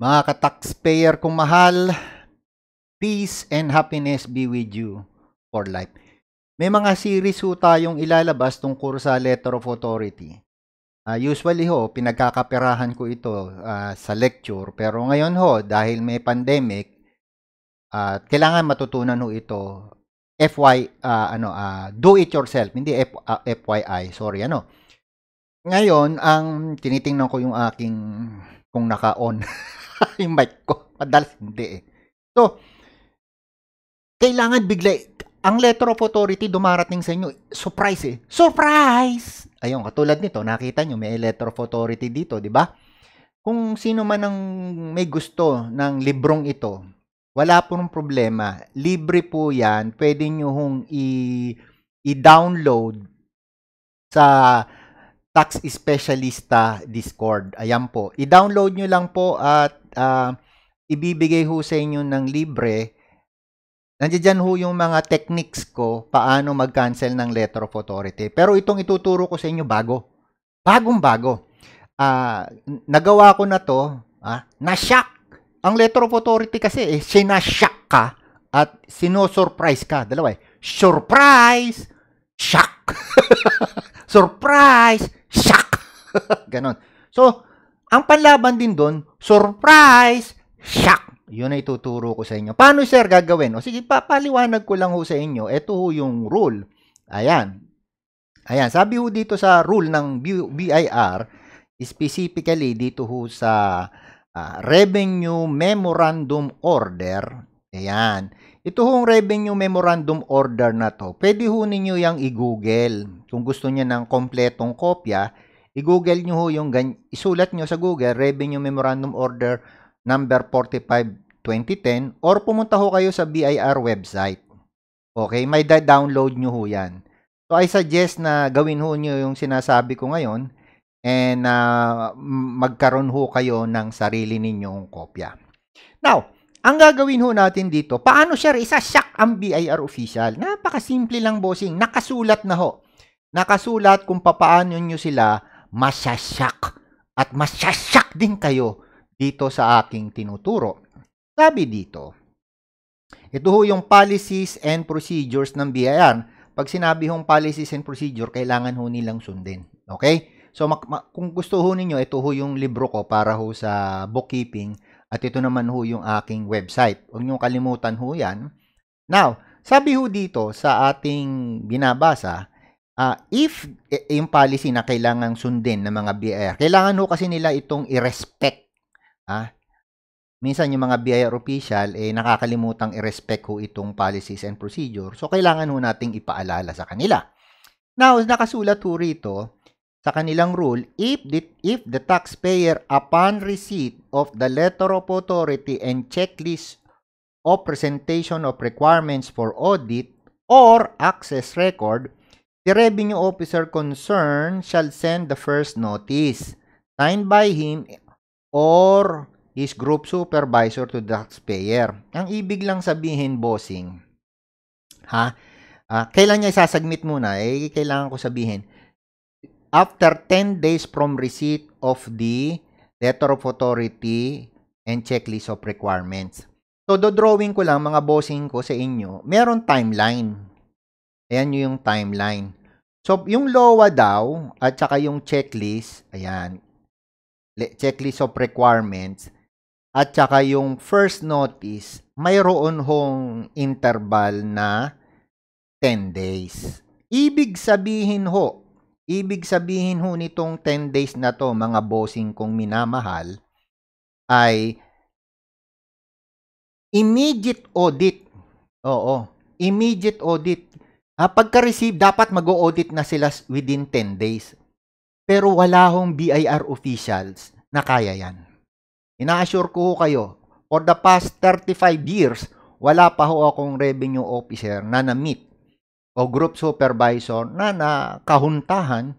Mga ka-taxpayer kong mahal, peace and happiness be with you for life. May mga series ho tayong ilalabas tungkol sa letter of authority. Uh, usually ho, pinagkakapirahan ko ito uh, sa lecture. Pero ngayon ho, dahil may pandemic, uh, kailangan matutunan ho ito. FY, uh, ano, uh, do it yourself. Hindi F, uh, FYI, sorry, ano. Ngayon, ang tinitingnan ko yung aking kung naka-on yung mic ko. Madalas hindi eh. So, kailangan bigla, ang letter of authority dumarating sa inyo, surprise eh. Surprise! Ayun, katulad nito, nakita nyo, may letter of authority dito, di ba? Kung sino man ang may gusto ng librong ito, wala po ng problema. Libre po yan. Pwede nyo hong i- i-download sa Tax Specialista Discord. Ayan po. I-download nyo lang po at uh, ibibigay ho sa inyo ng libre. Nandiyan ho yung mga techniques ko paano mag-cancel ng letter of authority. Pero itong ituturo ko sa inyo bago. Bagong bago. Uh, nagawa ko na to. Ah, nasyak. Ang letter of authority kasi eh, sinasyak ka at sinosurprise ka. Dalawa eh. Surprise! Shock! surprise! shock. Ganon. So, ang panlaban din doon, surprise, shock. Yun ay tuturo ko sa inyo. Paano sir gagawin? O sige, papaliwanag ko lang ho sa inyo. Ito ho yung rule. Ayan. Ayan, sabi ho dito sa rule ng BIR, specifically dito ho sa uh, Revenue Memorandum Order, ayan, ito hong revenue memorandum order na to, pwede ho ninyo yung i-google. Kung gusto niya ng kompletong kopya, i-google nyo ho yung, isulat nyo sa Google, Revenue Memorandum Order number 45 2010 or pumunta ho kayo sa BIR website. Okay, may download nyo ho yan. So I suggest na gawin ho nyo yung sinasabi ko ngayon and uh, magkaroon ho kayo ng sarili ninyong kopya. Now, ang gagawin ho natin dito, paano siya isa-shock ang BIR official? Napakasimple lang, bossing. Nakasulat na ho. Nakasulat kung papaano nyo sila masasyak. At masasyak din kayo dito sa aking tinuturo. Sabi dito, ito ho yung policies and procedures ng BIR. Pag sinabi hong policies and procedure, kailangan ho nilang sundin. Okay? So, kung gusto ho ninyo, ito ho yung libro ko para ho sa bookkeeping at ito naman ho yung aking website. Huwag niyong kalimutan ho yan. Now, sabi ho dito sa ating binabasa, uh, if e, yung policy na kailangang sundin ng mga BIR, kailangan ho kasi nila itong i-respect. Ah, minsan yung mga BIR official, eh, nakakalimutang i-respect ho itong policies and procedures. So, kailangan ho nating ipaalala sa kanila. Now, nakasulat ho rito, sa kanilang rule, if the, if the taxpayer upon receipt of the letter of authority and checklist of presentation of requirements for audit or access record, the revenue officer concerned shall send the first notice signed by him or his group supervisor to the taxpayer. Ang ibig lang sabihin, bossing, ha? Uh, kailan niya isasagmit muna? Eh, kailangan ko sabihin after 10 days from receipt of the letter of authority and checklist of requirements. So, do-drawing ko lang mga bossing ko sa inyo, meron timeline. Ayan yung timeline. So, yung LOA daw at saka yung checklist, ayan, checklist of requirements, at saka yung first notice, mayroon hong interval na 10 days. Ibig sabihin ho, Ibig sabihin ho nitong 10 days na to mga bossing kong minamahal ay immediate audit. Oo, immediate audit. Ah, pagka-receive, dapat mag-audit na sila within 10 days. Pero wala hong BIR officials na kaya yan. Ina-assure ko ho kayo, for the past 35 years, wala pa ho akong revenue officer na na-meet o group supervisor na nakahuntahan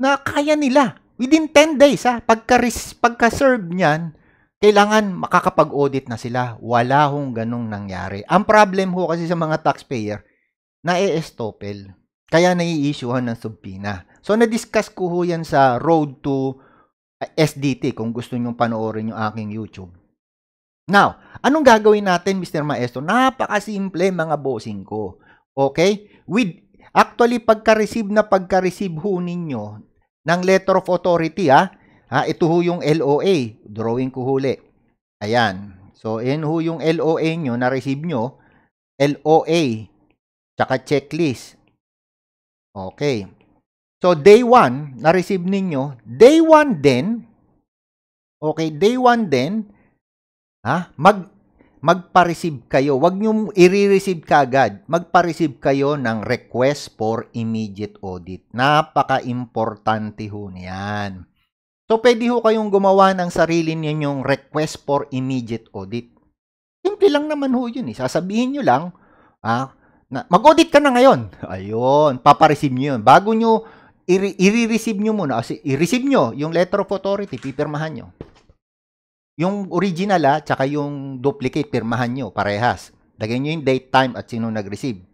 na kaya nila. Within 10 days, ha, pagka, pagka-serve niyan, kailangan makakapag-audit na sila. Wala hong ganong nangyari. Ang problem ho kasi sa mga taxpayer, na e-estopel. Kaya nai-issuehan ng subpina. So, na-discuss ko ho yan sa Road to ah, SDT kung gusto niyo panoorin yung aking YouTube. Now, anong gagawin natin, Mr. Maestro? Napakasimple mga bossing ko. Okay? With, actually, pagka-receive na pagka-receive ho ninyo ng letter of authority, ha? Ah, ha ito ho yung LOA. Drawing ko huli. Ayan. So, yan ho yung LOA nyo, na-receive nyo. LOA. Tsaka checklist. Okay. So, day 1, na-receive ninyo. Day 1 din, okay, day 1 din, ha, mag, magpa-receive kayo. Huwag nyo i-receive kagad. Magpa-receive kayo ng request for immediate audit. Napaka-importante ho niyan. So, pwede ho kayong gumawa ng sarili ninyong request for immediate audit. Simple lang naman ho yun. Eh. Sasabihin nyo lang, ah, na, mag-audit ka na ngayon. Ayun, papareceive nyo yun. Bago nyo, i-receive nyo muna. i-receive nyo yung letter of authority, pipirmahan nyo. Yung original ah, tsaka yung duplicate, pirmahan nyo, parehas. Lagyan nyo yung date, time, at sino nag-receive.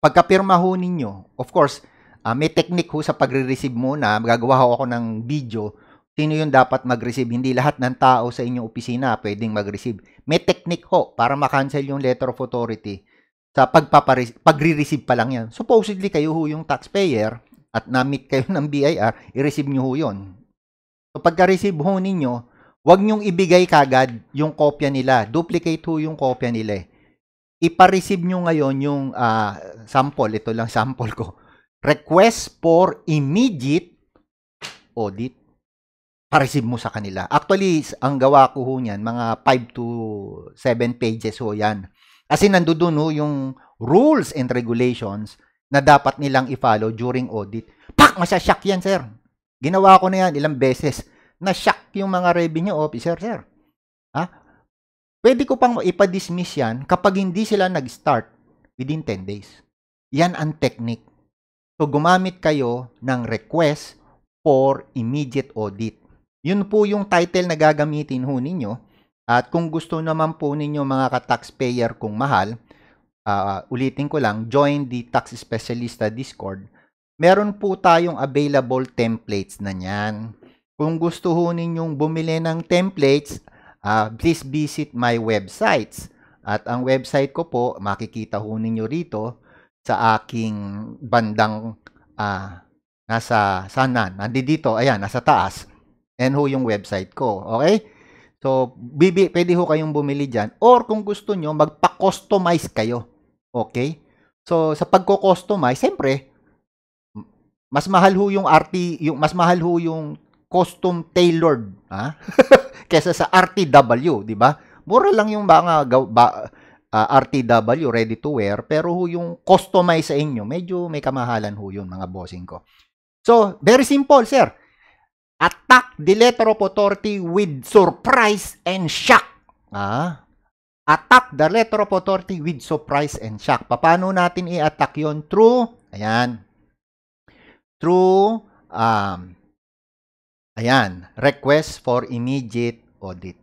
Pagkapirma ho ninyo, of course, uh, may technique ho sa pagre-receive muna. Gagawa ho ako ng video. Sino yung dapat mag-receive? Hindi lahat ng tao sa inyong opisina pwedeng mag-receive. May technique ho para makancel yung letter of authority sa pagpapare- pagre-receive pa lang yan. Supposedly kayo ho yung taxpayer at na-meet kayo ng BIR, i-receive nyo ho yun. So pagka-receive ho ninyo, Huwag niyong ibigay kagad yung kopya nila. Duplicate ho yung kopya nila. Eh. Ipareceive niyo ngayon yung uh, sample. Ito lang sample ko. Request for immediate audit. Pareceive mo sa kanila. Actually, ang gawa ko ho niyan, mga 5 to 7 pages ho yan. Kasi nandoon ho yung rules and regulations na dapat nilang i-follow during audit. Pak! Masasyak yan, sir. Ginawa ko na yan ilang beses na-shock yung mga revenue officer, oh, sir. Ha? Pwede ko pang ipa-dismiss yan kapag hindi sila nag-start within 10 days. Yan ang technique. So, gumamit kayo ng request for immediate audit. Yun po yung title na gagamitin ho ninyo. At kung gusto naman po ninyo mga ka-taxpayer kung mahal, uh, ulitin ko lang, join the Tax Specialista Discord. Meron po tayong available templates na niyan kung gusto ho ninyong bumili ng templates, uh, please visit my websites. At ang website ko po, makikita ho ninyo rito sa aking bandang uh, nasa sanan. Nandito, ayan, nasa taas. And ho yung website ko. Okay? So, bibi, pwede ho kayong bumili dyan. Or kung gusto nyo, magpa-customize kayo. Okay? So, sa pagko-customize, siyempre, mas mahal ho yung RT, yung mas mahal ho yung custom tailored, ha? Kesa sa RTW, 'di ba? Mura lang yung mga ba, uh, ah, RTW ready to wear, pero ho yung customize sa inyo, medyo may kamahalan ho yun mga bossing ko. So, very simple, sir. Attack the letter of authority with surprise and shock. ha attack the letter of authority with surprise and shock. Paano natin i-attack yon Through, ayan, through um, Ayan, request for immediate audit.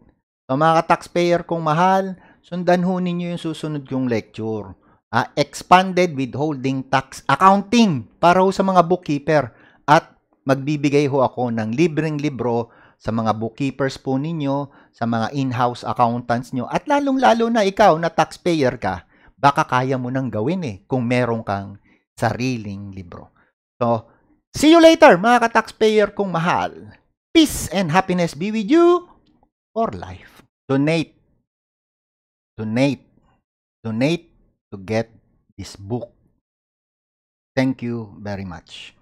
So mga taxpayer kung mahal, sundan ho ninyo yung susunod kong lecture. Uh, expanded withholding tax accounting para ho sa mga bookkeeper at magbibigay ho ako ng libreng libro sa mga bookkeepers po ninyo, sa mga in-house accountants nyo at lalong-lalo na ikaw na taxpayer ka, baka kaya mo nang gawin eh kung meron kang sariling libro. So, see you later mga ka-taxpayer kung mahal. Peace and happiness be with you for life. Donate. Donate. Donate to get this book. Thank you very much.